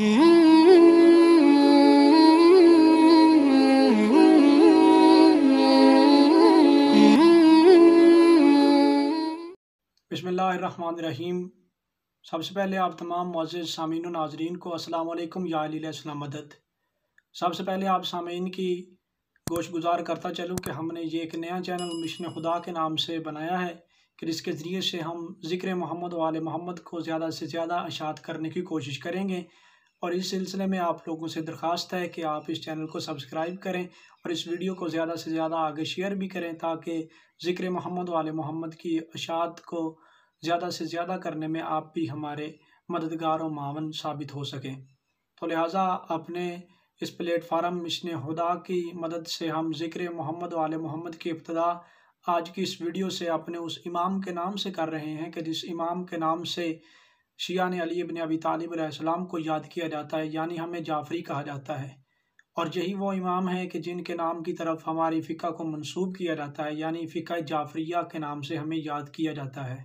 रहीम सबसे पहले आप तमाम मौजिद सामीन नाजरीन को असलकम या मदद सबसे पहले आप सामीन की गोश गुजार करता चलूँ कि हमने ये एक नया चैनल मिशन खुदा के नाम से बनाया है कि जिसके ज़रिए से हम ज़िक्र मोहम्मद वाले मोहम्मद को ज़्यादा से ज़्यादा अशात करने की कोशिश करेंगे और इस सिलसिले में आप लोगों से दरख्वास्त है कि आप इस चैनल को सब्सक्राइब करें और इस वीडियो को ज़्यादा से ज़्यादा आगे शेयर भी करें ताकि ज़िक्र मोहम्मद वाले मोहम्मद की अशात को ज़्यादा से ज़्यादा करने में आप भी हमारे मददगार और मावन साबित हो सकें तो लिहाजा अपने इस प्लेटफार्म मिशन हदा की मदद से हम ज़िक्र मोहम्मद वाले मोहम्मद की इब्तदा आज की इस वीडियो से अपने उस इमाम के नाम से कर रहे हैं कि जिस इमाम के नाम से शिया ने अली इबन अबी तालब को याद किया जाता है यानी हमें जाफरी कहा जाता है और यही वो इमाम है कि जिनके नाम की तरफ हमारी फ़िका को मंसूब किया जाता है यानी फ़िका जाफरिया के नाम से हमें याद किया जाता है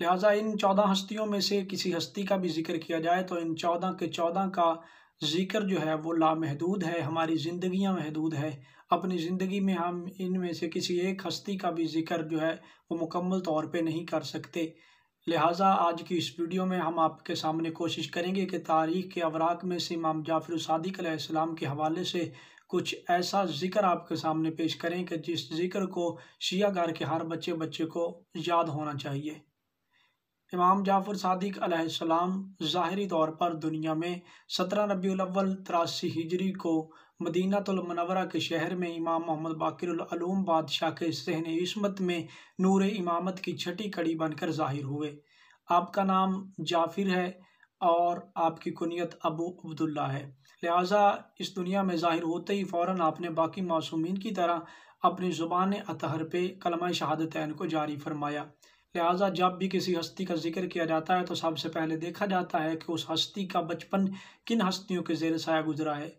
लिहाजा इन चौदह हस्तियों में से किसी हस्ती का भी जिक्र किया जाए तो इन चौदह के चौदह का जिक्र जो है वो लामहदूद है हमारी ज़िंदियाँ महदूद है अपनी ज़िंदगी में हम इन में से किसी एक हस्ती का भी जिक्र जो है वो मुकम्मल तौर पर नहीं कर सकते लिहाजा आज की इस वीडियो में हम आपके सामने कोशिश करेंगे कि तारीख़ के अवराक में से इमाम जाफर सदक आसमाम के हवाले से कुछ ऐसा ज़िक्र आपके सामने पेश करें कि जिस ज़िक्र को घर के हर बच्चे बच्चे को याद होना चाहिए इमाम जाफ़र सदक आसमाम ज़ाहरी तौर पर दुनिया में सत्रह रबी अव्वल तिरासी हिजरी को मदीना मनवरा के शहर में इमाम मोहम्मद बाकिरम बादशाह के सहन इसमत में नूर इमामत की छठी कड़ी बनकर जाहिर हुए आपका नाम जाफिर है और आपकी कुनीत अबू अब्दुल्ला है लिहाजा इस दुनिया में जाहिर होते ही फ़ौर आपने बाकी मासूमिन की तरह अपनी ज़ुबान अतहर पे कलमा शहादतैन को जारी फरमाया लिहाजा जब भी किसी हस्ती का जिक्र किया जाता है तो सबसे पहले देखा जाता है कि उस हस्ती का बचपन किन हस्तियों के जेर साया गुजरा है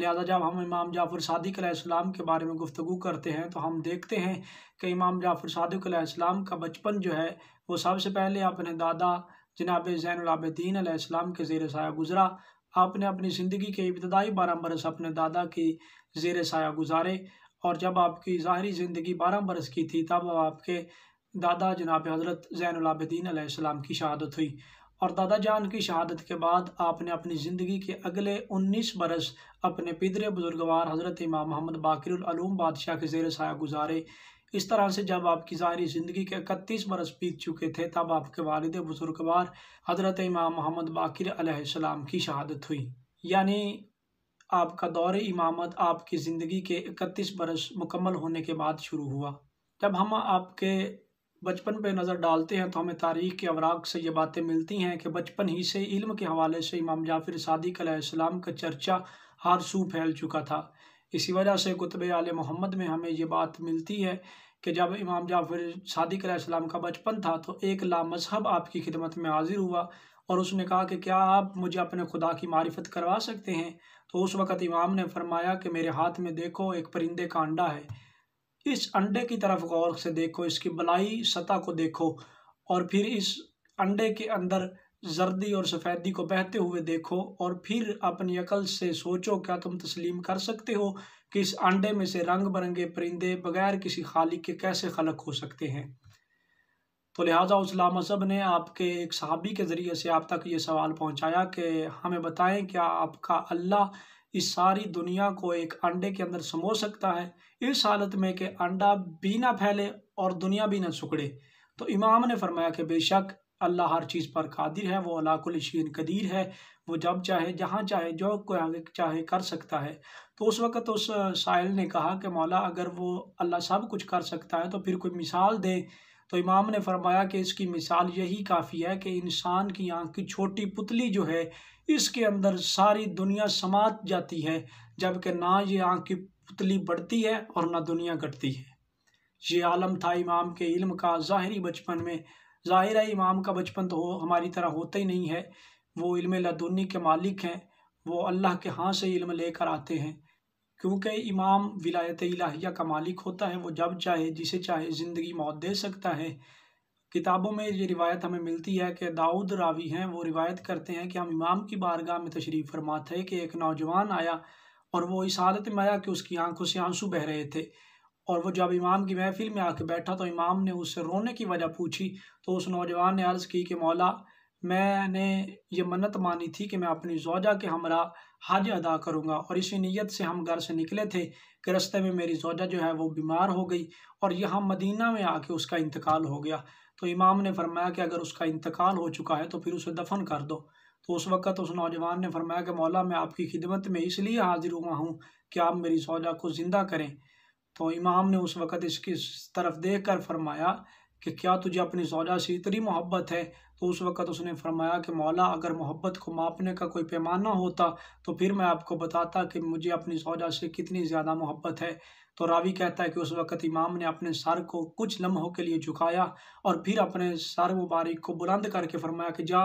लिहाजा जब हम इमाम जाफ़र सदक आलाम के बारे में गुफ्तु करते हैं तो हम देखते हैं कि इमाम जाफ़र सदक आलाम का बचपन जो है वो सबसे पहले अपने दादा जनाब ज़ैनआबद्दीन आलाम के ज़ेर साया गुज़रा आपने अपनी ज़िंदगी के इब्तदाई बारह बरस अपने दादा की ज़ेर साया गुजारे और जब आपकी ज़ाहरी ज़िंदगी बारह बरस की थी तब आपके दादा जनाब हज़रत ज़ैनआबद्दीन आलाम की शहादत हुई और दादा जान की शहादत के बाद आपने अपनी ज़िंदगी के अगले 19 बरस अपने पिदर बुजुर्गवार हज़रत इमाम मोहम्मद बाकरूम बादशाह के जेर साया गुजारे इस तरह से जब आपकी ज़ाहरी ज़िंदगी के इकतीस बरस बीत चुके थे तब आपके वालद बुजुर्गवार हज़रत इमाम मोहम्मद बाकर की शहादत हुई यानी आपका दौर इमामत आपकी ज़िंदगी के इकतीस बरस मुकम्मल होने के बाद शुरू हुआ जब हम आपके बचपन पे नज़र डालते हैं तो हमें तारीख़ के अवराग से ये बातें मिलती हैं कि बचपन ही से इल्म के हवाले से इमाम जाफिर सदक आसमाम का चर्चा हर सू फैल चुका था इसी वजह से कुतब आल मोहम्मद में हमें ये बात मिलती है कि जब इमाम जाफिर सदक आसमाम का बचपन था तो एक लामजहब आपकी खिदमत में हाजिर हुआ और उसने कहा कि क्या आप मुझे अपने खुदा की मारिफत करवा सकते हैं तो उस वक़्त इमाम ने फरमाया कि मेरे हाथ में देखो एक परिंदे का अंडा है इस अंडे की तरफ गौर से देखो इसकी बलाई सतह को देखो और फिर इस अंडे के अंदर जर्दी और सफ़ेदी को बहते हुए देखो और फिर अपनी अकल से सोचो क्या तुम तस्लीम कर सकते हो कि इस अंडे में से रंग बिरंगे परिंदे बगैर किसी खालिक के कैसे खलक हो सकते हैं तो लिहाजा उसला मजहब ने आपके एक सहाबी के ज़रिए से आप तक ये सवाल पहुंचाया कि हमें बताएं क्या आपका अल्लाह इस सारी दुनिया को एक अंडे के अंदर समो सकता है इस हालत में कि अंडा भी ना फैले और दुनिया भी ना सुकड़े तो इमाम ने फरमाया कि बेशक अल्लाह हर चीज़ पर कादिर है वो अलाकुलशीन कदीर है वो जब चाहे जहाँ चाहे जो कोई चाहे कर सकता है तो उस वक़्त उस साहिल ने कहा कि मौला अगर वो अल्लाह सब कुछ कर सकता है तो फिर कोई मिसाल दें तो इमाम ने फरमाया कि इसकी मिसाल यही काफ़ी है कि इंसान की आँख की छोटी पुतली जो है इसके अंदर सारी दुनिया समात जाती है जबकि ना ये आँख की पुतली बढ़ती है और ना दुनिया घटती है ये आलम था इमाम के इल्म का ज़ाहरी बचपन में ज़ाहिर है इमाम का बचपन तो हो हमारी तरह होता ही नहीं है वो इल्म लदुनी के मालिक हैं वो अल्लाह के हाँ से इल्म लेकर आते हैं क्योंकि इमाम विलायत इलाहिया का मालिक होता है वो जब चाहे जिसे चाहे ज़िंदगी मौत दे सकता है किताबों में ये रिवायत हमें मिलती है कि दाऊद रावी हैं वो रिवायत करते हैं कि हम इमाम की बारगाह में तशरीफ़ फरमा थे कि एक नौजवान आया और वो इस आदत में आया कि उसकी आंखों से आंसू बह रहे थे और वो जब इमाम की महफिल में आके बैठा तो इमाम ने उससे रोने की वजह पूछी तो उस नौजवान ने अर्ज़ की कि मौला मैंने ये मन्नत मानी थी कि मैं अपनी जोजा के हमरा हज अदा करूँगा और इसी नीयत से हम घर से निकले थे कि रस्ते में मेरी जोजा जो है वो बीमार हो गई और यहाँ मदीना में आके उसका इंतकाल हो गया तो इमाम ने फरमाया कि अगर उसका इंतकाल हो चुका है तो फिर उसे दफन कर दो तो उस वक़्त उस नौजवान ने फरमाया कि मौला मैं आपकी खिदमत में इसलिए हाजिर हुआ हूँ कि आप मेरी सौजा को ज़िंदा करें तो इमाम ने उस वक़्त इसकी तरफ देख कर फरमाया कि क्या तुझे अपनी सौजा से इतनी मोहब्बत है तो उस वक़्त उसने फरमाया कि मौला अगर मोहब्बत को मापने का कोई पैमाना होता तो फिर मैं आपको बताता कि मुझे अपनी सौजा से कितनी ज़्यादा मोहब्बत है तो रावी कहता है कि उस वक़्त इमाम ने अपने सर को कुछ लम्हों के लिए झुकाया और फिर अपने सर मुबारक को बुलंद करके फरमाया कि जा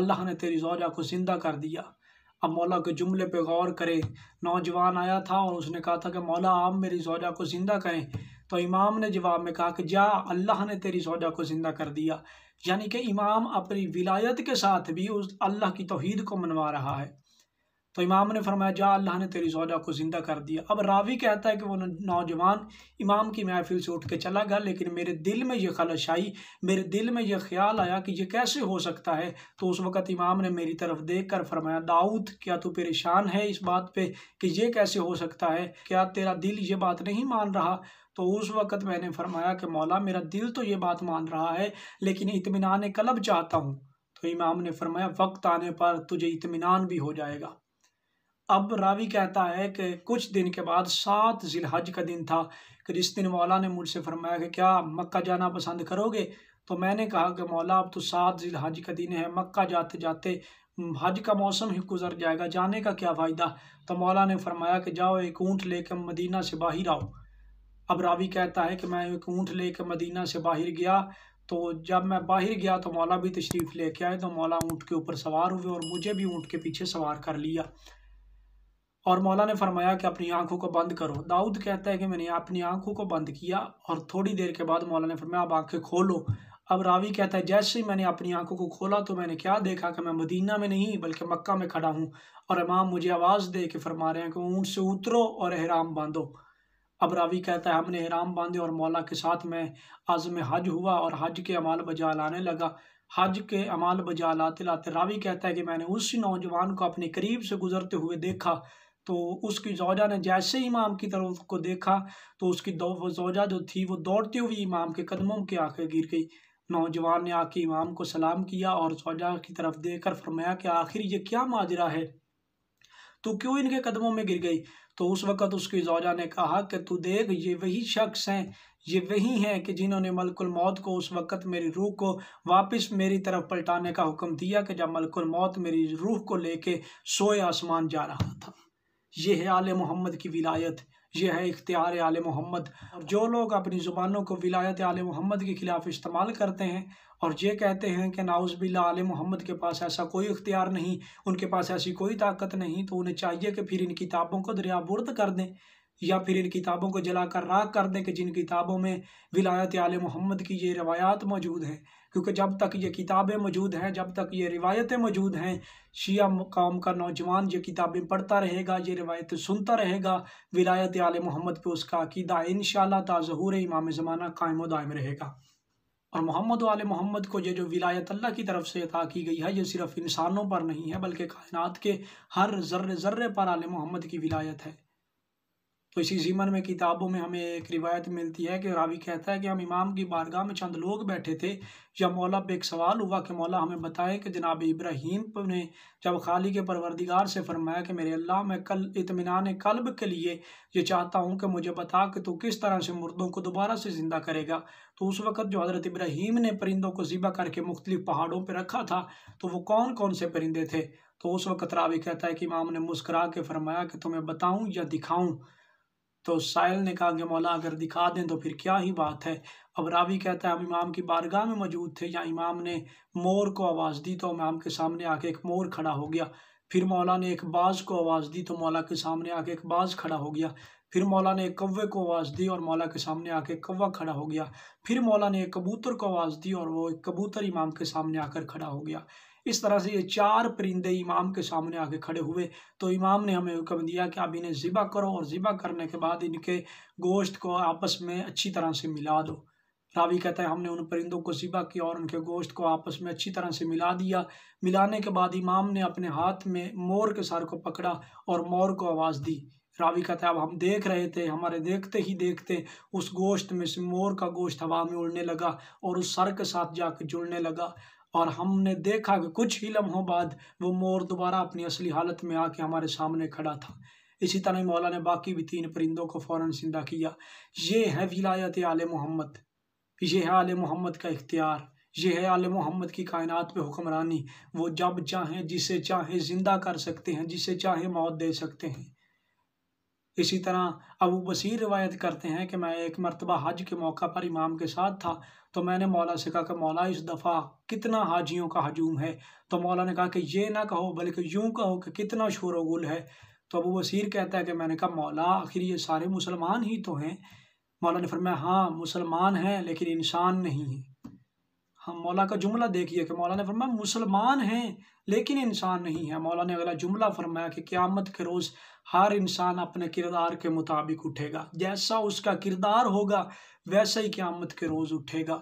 अल्लाह ने तेरी सौजा को ज़िंदा कर दिया अब मौला के जुमले पे गौर करें नौजवान आया था और उसने कहा था कि मौला आप मेरी सौजा को ज़िंदा करें तो इमाम ने जवाब में कहा कि जा अल्लाह ने तेरी सौजा को ज़िंदा कर दिया यानी कि इमाम अपनी विलायत के साथ भी उस अल्लाह की तोहद को मनवा रहा है तो इमाम ने फरमाया जा अल्लाह ने तेरी सौजा को ज़िंदा कर दिया अब रावी कहता है कि वो नौजवान इमाम की महफिल से उठ के चला गया लेकिन मेरे दिल में ये खलश आई मेरे दिल में यह ख्याल आया कि ये कैसे हो सकता है तो उस वक़्त इमाम ने मेरी तरफ़ देख कर फरमाया दाऊद क्या तू परेशान है इस बात पर कि यह कैसे हो सकता है क्या तेरा दिल ये बात नहीं मान रहा तो उस वक़्त मैंने फरमाया कि मौला मेरा दिल तो ये बात मान रहा है लेकिन इतमान कलब चाहता हूँ तो इमाम ने फरमाया वक्त आने पर तुझे इतमान भी हो जाएगा अब रावी कहता है कि कुछ दिन के बाद सात जिलहज का दिन था कि जिस दिन मौला ने मुझसे फरमाया कि क्या मक्का जाना पसंद करोगे तो मैंने कहा कि मौला अब तो सात जिलहज का दिन है मक्का जाते जाते हज का मौसम ही गुजर जाएगा जाने का क्या फ़ायदा तो मौला ने फरमाया कि जाओ एक ऊँट लेकर मदीना से बाहर आओ अब रावी कहता है कि मैं एक ऊँट ले कर मदीना से बाहर गया तो जब मैं बाहर गया तो मौला भी तशरीफ़ लेके आए तो मौला ऊँट के ऊपर सवार हुए और मुझे भी ऊँट के पीछे सवार कर लिया और मौला ने फरमाया कि अपनी आंखों को बंद करो दाऊद कहता है कि मैंने अपनी आंखों को बंद किया और थोड़ी देर के बाद मौला ने फरमाया अब आंखें खोलो अब रावी कहता है जैसे ही मैंने अपनी आंखों को खोला तो मैंने क्या देखा कि मैं मदीना में नहीं बल्कि मक्का में खड़ा हूँ और इमाम मुझे आवाज़ दे के फरमा रहे हैं कि ऊँट से उतरो और अहराम बांधो अब रावी कहता है हमने हराम बांधे और मौला के साथ में आज़म हज हुआ और हज के अमाल बजा लाने लगा हज के अमाल बजा लाते लाते रावी कहता है कि मैंने उस नौजवान को अपने करीब से गुजरते हुए देखा तो उसकी जोजा ने जैसे इमाम की तरफ को देखा तो उसकी जोजा जो थी वो दौड़ती हुई इमाम के कदमों के आकर गिर गई नौजवान ने आके इमाम को सलाम किया और जोजा की तरफ देख कर फरमाया कि आखिर ये क्या माजरा है तो क्यों इनके कदमों में गिर गई तो उस वक़्त उसकी जौजा ने कहा कि तू देख ये वही शख्स हैं ये वही हैं कि जिन्होंने मलकुल मौत को उस वक़्त मेरी रूह को वापस मेरी तरफ पलटाने का हुक्म दिया कि जब मलकुल मौत मेरी रूह को लेके सोए आसमान जा रहा था यह है आल मोहम्मद की विलायत यह है इख्तियार आल मोहम्मद और जो लोग अपनी ज़ुबानों को विलायत आल मोहम्मद के ख़िलाफ़ इस्तेमाल करते हैं और ये कहते हैं कि नाउज़बिल्ला आल मोहम्मद के पास ऐसा कोई इख्तियार नहीं उनके पास ऐसी कोई ताकत नहीं तो उन्हें चाहिए कि फिर इन किताबों को दरियाबुर्द कर दें या फिर इन किताबों को जलाकर राख कर दें कि जिन किताबों में विलायत आल मोहम्मद की ये रवायात मौजूद हैं क्योंकि जब तक ये किताबें मौजूद हैं जब तक ये रिवायतें मौजूद हैं शिया मुकाम का नौजवान ये किताबें पढ़ता रहेगा ये रिवायतें सुनता रहेगा विलायत आल मोहम्मद पर उसका अकीदा इन शहूर इमाम ज़माना कायम दायम रहेगा और मोहम्मद आल मोहम्मद को ये जो विलायत अल्लाह की तरफ से अदा की गई है ये सिर्फ़ इंसानों पर नहीं है बल्कि कायनात के हर जर्र जर्रे पर आल मोहम्मद की विलायत है तो इसी जीमन में किताबों में हमें एक रिवायत मिलती है कि रावी कहता है कि हम इमाम की बारगाह में चंद लोग बैठे थे जब मौला पे एक सवाल हुआ कि मौला हमें बताएं कि जनाब इब्राहिम ने जब खाली के परवरदिगार से फरमाया कि मेरे अल्लाह मैं कल इतमान कल्ब के लिए ये चाहता हूँ कि मुझे बता कि तू किस तरह से मुर्दों को दोबारा से ज़िंदा करेगा तो उस वक़्त जो हज़रत इब्राहिम ने परिंदों को ज़िबा करके मुख्तलिफ़ पहाड़ों पर रखा था तो वो कौन कौन से परिंदे थे तो उस वक़्त रावी कहता है कि इमाम ने मुस्करा के फरमाया कि तुम्हें बताऊँ या दिखाऊँ तो साहिल ने कहा कि मौला अगर दिखा दें तो फिर क्या ही बात है अब रावी कहता है हम इमाम की बारगाह में मौजूद थे या इमाम ने मोर को आवाज़ दी तो इमाम के सामने आके एक मोर खड़ा हो गया फिर मौला ने एक बाज़ को आवाज़ दी तो मौला के सामने आके एक बाज़ खड़ा हो गया फिर मौला ने एक कौवे को आवाज़ दी और मौला के सामने आके कौवा खड़ा हो गया फिर मौला ने एक कबूतर को आवाज़ दी और वो एक कबूतर इमाम के सामने आकर खड़ा हो गया इस तरह से ये चार परिंदे इमाम के सामने आके खड़े हुए तो इमाम ने हमें हुक्म दिया कि आप इन्हें ज़िबा करो और ज़िबा करने के बाद इनके गोश्त को आपस में अच्छी तरह से मिला दो रावी कहता है हमने उन परिंदों को ज़िबा किया और उनके गोश्त को आपस में अच्छी तरह से मिला दिया मिलाने के बाद इमाम ने अपने हाथ में मोर के सर को पकड़ा और मोर को आवाज़ दी रावी कहता है अब हम देख रहे थे हमारे देखते ही देखते उस गोश्त में से मोर का गोश्त हवा में उड़ने लगा और उस सर के साथ जाकर जुड़ने लगा और हमने देखा कि कुछ ही लम्हों बाद वो मोर दोबारा अपनी असली हालत में आके हमारे सामने खड़ा था इसी तरह मौला ने बाकी भी तीन परिंदों को फ़ौर जिंदा किया ये है विलायत आल मोहम्मद ये है आल मोहम्मद का इख्तियार ये है आल मोहम्मद की कायनात पे हुक्मरानी वो जब चाहें जिसे चाहे ज़िंदा कर सकते हैं जिसे चाहे मौत दे सकते हैं इसी तरह अबू बसीर रिवायत करते हैं कि मैं एक मरतबा हज के मौका पर इमाम के साथ था तो मैंने मौला से कहा कि मौला इस दफ़ा कितना हाजियों का हजूम है तो मौला ने कहा कि ये ना कहो बल्कि यूँ कहो कि कितना शोर गुल है तो अबू वसीर कहता है कि मैंने कहा मौला आखिर ये सारे मुसलमान ही तो हैं मौला ने फरमाया हाँ मुसलमान हैं लेकिन इंसान नहीं है हम मौला का जुमला देखिए कि मौला ने फरमाया मुसलमान हैं लेकिन इंसान नहीं है मौला ने अगला जुमला फरमाया कि क़्यामत के रोज़ हर इंसान अपने किरदार के मुताबिक उठेगा जैसा उसका किरदार होगा वैसा ही क्यामत के रोज़ उठेगा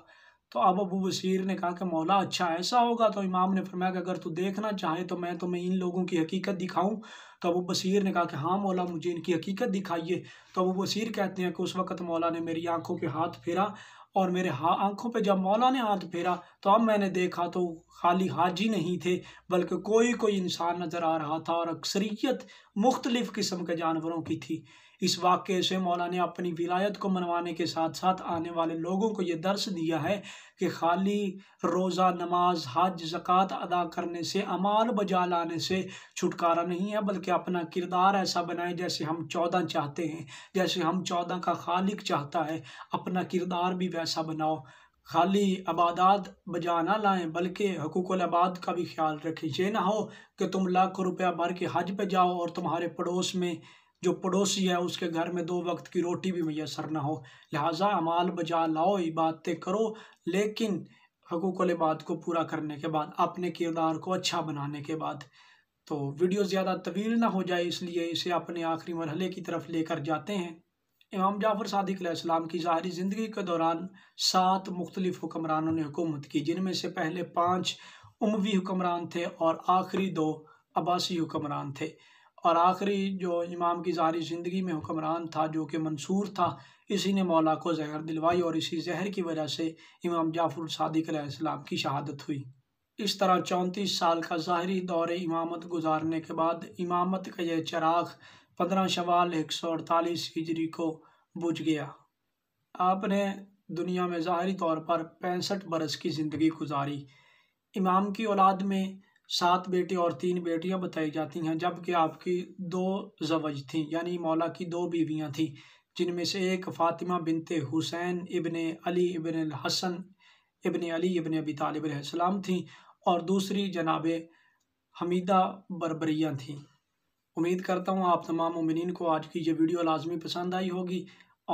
तो अब अबू बसीर ने कहा कि मौला अच्छा ऐसा होगा तो इमाम ने फरमाया कि अगर तू देखना चाहे तो मैं तुम्हें इन लोगों की हकीकत दिखाऊं तो अबू बसीर ने कहा कि हाँ मौला मुझे इनकी हकीकत दिखाइए तो अबू बसीर कहते हैं कि उस वक़्त मौला ने मेरी आंखों पे हाथ फेरा और मेरे हाँ आंखों पे जब मौला ने हाथ फेरा तो अब मैंने देखा तो खाली हाजी नहीं थे बल्कि कोई कोई इंसान नज़र आ रहा था और अक्सरियत मुख्तलिफ़ किस्म के जानवरों की थी इस वाक्य से मौला ने अपनी विलायत को मनवाने के साथ साथ आने वाले लोगों को ये दर्स दिया है कि खाली रोज़ा नमाज हज जक़ात अदा करने से अमाल बजा लाने से छुटकारा नहीं है बल्कि अपना किरदार ऐसा बनाए जैसे हम चौदह चाहते हैं जैसे हम चौदह का खालिक चाहता है अपना किरदार भी वैसा बनाओ खाली आबादात बजा ना लाएँ बल्कि हकूक आबाद का भी ख्याल रखें ये ना हो कि तुम लाखों रुपया भर के हज पे जाओ और तुम्हारे पड़ोस में जो पड़ोसी है उसके घर में दो वक्त की रोटी भी मैसर ना हो लिहाजा अमाल बजा लाओ इबादतें करो लेकिन हकूक बात को पूरा करने के बाद अपने किरदार को अच्छा बनाने के बाद तो वीडियो ज़्यादा तवील ना हो जाए इसलिए इसे अपने आखिरी मरहले की तरफ लेकर जाते हैं इमाम जाफ़र सदक की ज़ाहरी ज़िंदगी के दौरान सात मुख्तलिफ़ हुक्मरानों ने हुकूमत की जिनमें से पहले पाँच उमवी हुक्मरान थे और आखिरी दो अबासी हुक्मरान थे और आखिरी जो इमाम की जारी ज़िंदगी में हुक्मरान था जो कि मंसूर था इसी ने मौला को जहर दिलवाई और इसी जहर की वजह से इमाम जाफर सदक की शहादत हुई इस तरह चौंतीस साल का ज़ाहरी दौर इमामत गुजारने के बाद इमामत का यह चराग पंद्रह शवाल एक सौ अड़तालीस हिजरी को बुझ गया आपने दुनिया में ज़ाहरी तौर पर पैंसठ बरस की ज़िंदगी गुजारी इमाम की औलाद में सात बेटे और तीन बेटियां बताई जाती हैं जबकि आपकी दो जवज थीं यानी मौला की दो बीवियां थीं जिनमें से एक फ़ातिमा बिनते हुसैन इबन अली इबन हसन इबन अली इबन अबी तालब सलाम थीं और दूसरी जनाब हमीदा बरबरिया थी उम्मीद करता हूँ आप तमाम उमिन को आज की ये वीडियो लाजमी पसंद आई होगी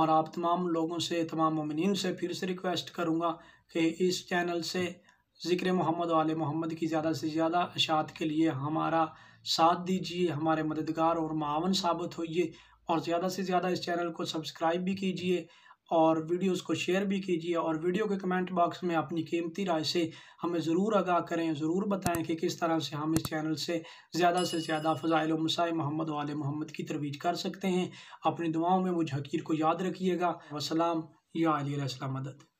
और आप तमाम लोगों से तमाम ममिन से फिर से रिक्वेस्ट करूँगा कि इस चैनल से ज़िक्र मोहम्मद वाले मोहम्मद की ज़्यादा से ज़्यादा अशात के लिए हमारा साथ दीजिए हमारे मददगार और मावन साबित होइए और ज़्यादा से ज़्यादा इस चैनल को सब्सक्राइब भी कीजिए और वीडियोस को शेयर भी कीजिए और वीडियो के कमेंट बॉक्स में अपनी कीमती राय से हमें ज़रूर आगाह करें ज़रूर बताएं कि किस तरह से हम इस चैनल से ज़्यादा से ज़्यादा फ़ज़ाइल मसाए मोहम्मद वाले मोहम्मद की तरवीज कर सकते हैं अपनी दुआओं में मुझे हकीर को याद रखिएगा वसलाम या अली मदद